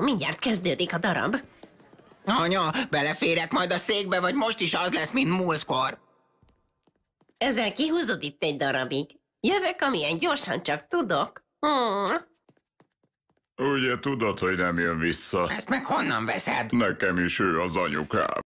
mindjárt kezdődik a darab. Anya, beleférek majd a székbe, vagy most is az lesz, mint múltkor. Ezzel kihúzod itt egy darabig. Jövök, amilyen gyorsan csak tudok. Hmm. Ugye tudod, hogy nem jön vissza. Ezt meg honnan veszed? Nekem is ő az anyukám.